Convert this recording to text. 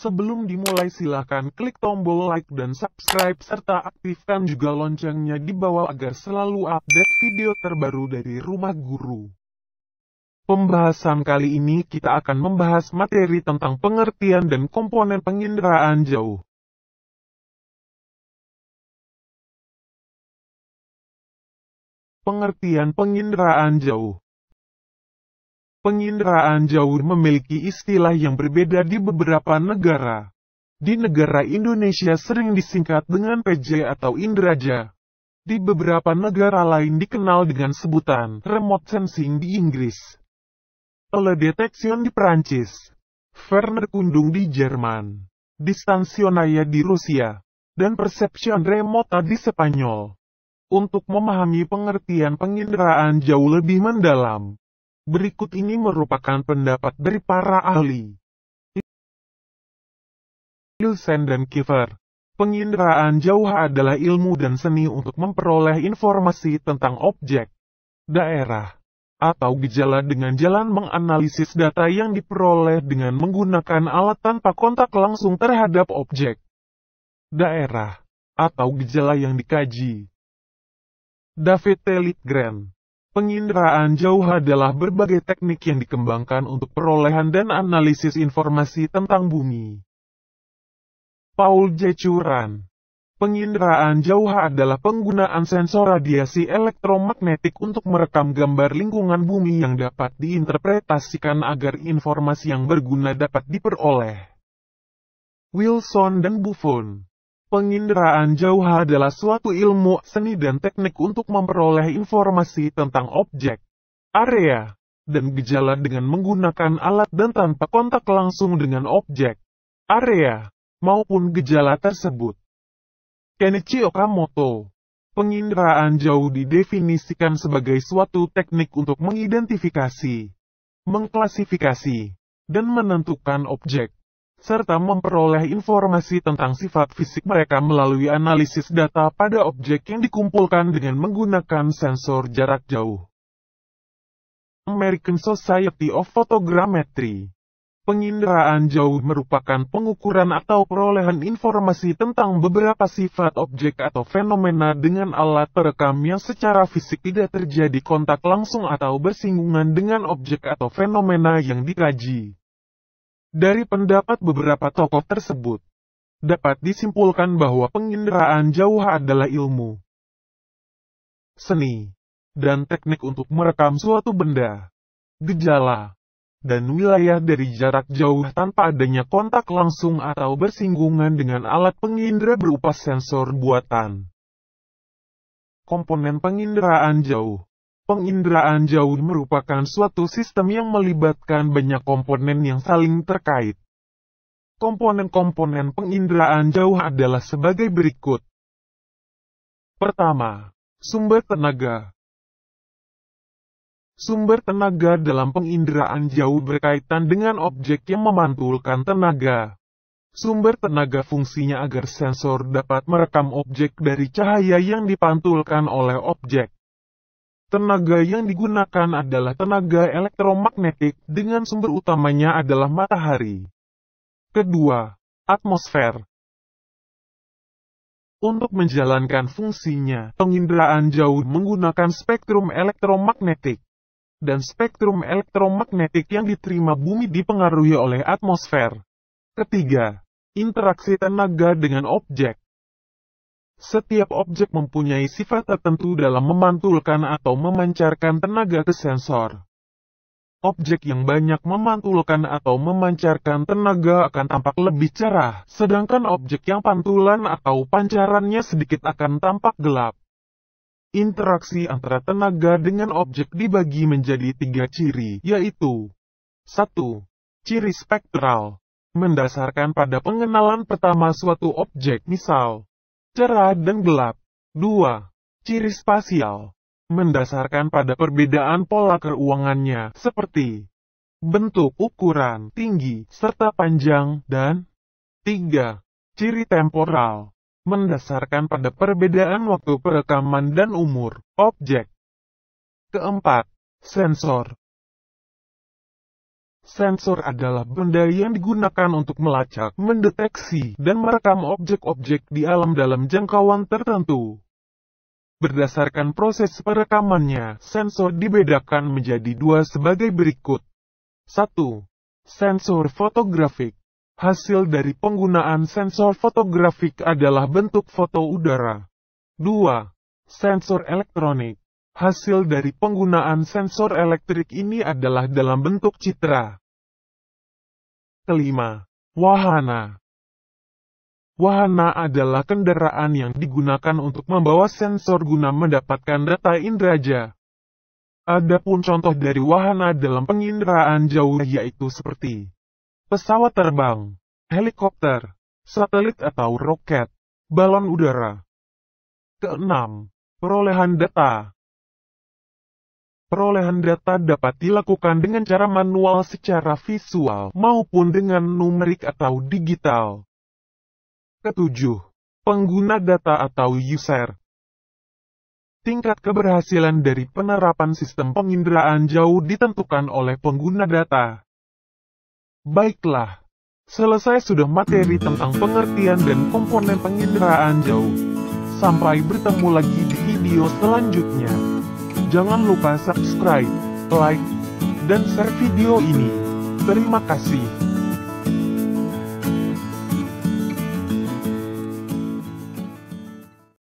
Sebelum dimulai silahkan klik tombol like dan subscribe serta aktifkan juga loncengnya di bawah agar selalu update video terbaru dari Rumah Guru. Pembahasan kali ini kita akan membahas materi tentang pengertian dan komponen penginderaan jauh. Pengertian penginderaan jauh Penginderaan jauh memiliki istilah yang berbeda di beberapa negara. Di negara Indonesia sering disingkat dengan PJ atau Indraja. Di beberapa negara lain dikenal dengan sebutan remote sensing di Inggris. Detection di Perancis. Werner Kundung di Jerman. Distansionaya di Rusia. Dan Perception Remota di Spanyol. Untuk memahami pengertian penginderaan jauh lebih mendalam, Berikut ini merupakan pendapat dari para ahli. Ilsen dan Kiefer. Penginderaan jauh adalah ilmu dan seni untuk memperoleh informasi tentang objek, daerah, atau gejala dengan jalan menganalisis data yang diperoleh dengan menggunakan alat tanpa kontak langsung terhadap objek, daerah, atau gejala yang dikaji. David T. Grant. Penginderaan jauh adalah berbagai teknik yang dikembangkan untuk perolehan dan analisis informasi tentang bumi. Paul J. Curan Penginderaan jauh adalah penggunaan sensor radiasi elektromagnetik untuk merekam gambar lingkungan bumi yang dapat diinterpretasikan agar informasi yang berguna dapat diperoleh. Wilson dan Buffon Penginderaan jauh adalah suatu ilmu, seni dan teknik untuk memperoleh informasi tentang objek, area, dan gejala dengan menggunakan alat dan tanpa kontak langsung dengan objek, area, maupun gejala tersebut. Kenichi Okamoto Penginderaan jauh didefinisikan sebagai suatu teknik untuk mengidentifikasi, mengklasifikasi, dan menentukan objek serta memperoleh informasi tentang sifat fisik mereka melalui analisis data pada objek yang dikumpulkan dengan menggunakan sensor jarak jauh. American Society of Photogrammetry Penginderaan jauh merupakan pengukuran atau perolehan informasi tentang beberapa sifat objek atau fenomena dengan alat perekam yang secara fisik tidak terjadi kontak langsung atau bersinggungan dengan objek atau fenomena yang dikaji. Dari pendapat beberapa tokoh tersebut, dapat disimpulkan bahwa penginderaan jauh adalah ilmu, seni, dan teknik untuk merekam suatu benda, gejala, dan wilayah dari jarak jauh tanpa adanya kontak langsung atau bersinggungan dengan alat pengindera berupa sensor buatan. Komponen penginderaan jauh Penginderaan jauh merupakan suatu sistem yang melibatkan banyak komponen yang saling terkait. Komponen-komponen penginderaan jauh adalah sebagai berikut. Pertama, sumber tenaga. Sumber tenaga dalam penginderaan jauh berkaitan dengan objek yang memantulkan tenaga. Sumber tenaga fungsinya agar sensor dapat merekam objek dari cahaya yang dipantulkan oleh objek. Tenaga yang digunakan adalah tenaga elektromagnetik dengan sumber utamanya adalah matahari. Kedua, atmosfer. Untuk menjalankan fungsinya, penginderaan jauh menggunakan spektrum elektromagnetik. Dan spektrum elektromagnetik yang diterima bumi dipengaruhi oleh atmosfer. Ketiga, interaksi tenaga dengan objek. Setiap objek mempunyai sifat tertentu dalam memantulkan atau memancarkan tenaga ke sensor. Objek yang banyak memantulkan atau memancarkan tenaga akan tampak lebih cerah, sedangkan objek yang pantulan atau pancarannya sedikit akan tampak gelap. Interaksi antara tenaga dengan objek dibagi menjadi tiga ciri, yaitu 1. Ciri spektral Mendasarkan pada pengenalan pertama suatu objek, misal cerah dan gelap. 2. Ciri spasial mendasarkan pada perbedaan pola keuangannya, seperti bentuk ukuran tinggi serta panjang, dan 3. Ciri temporal mendasarkan pada perbedaan waktu perekaman dan umur objek. Keempat, sensor Sensor adalah benda yang digunakan untuk melacak, mendeteksi, dan merekam objek-objek di alam dalam jangkauan tertentu. Berdasarkan proses perekamannya, sensor dibedakan menjadi dua sebagai berikut. 1. Sensor fotografik Hasil dari penggunaan sensor fotografik adalah bentuk foto udara. 2. Sensor elektronik Hasil dari penggunaan sensor elektrik ini adalah dalam bentuk citra. Kelima, wahana. Wahana adalah kendaraan yang digunakan untuk membawa sensor guna mendapatkan data indraja. Adapun contoh dari wahana dalam penginderaan jauh yaitu seperti pesawat terbang, helikopter, satelit atau roket, balon udara. Keenam, perolehan data perolehan data dapat dilakukan dengan cara manual secara visual maupun dengan numerik atau digital. Ketujuh, pengguna data atau user. Tingkat keberhasilan dari penerapan sistem penginderaan jauh ditentukan oleh pengguna data. Baiklah, selesai sudah materi tentang pengertian dan komponen penginderaan jauh. Sampai bertemu lagi di video selanjutnya. Jangan lupa subscribe, like, dan share video ini. Terima kasih.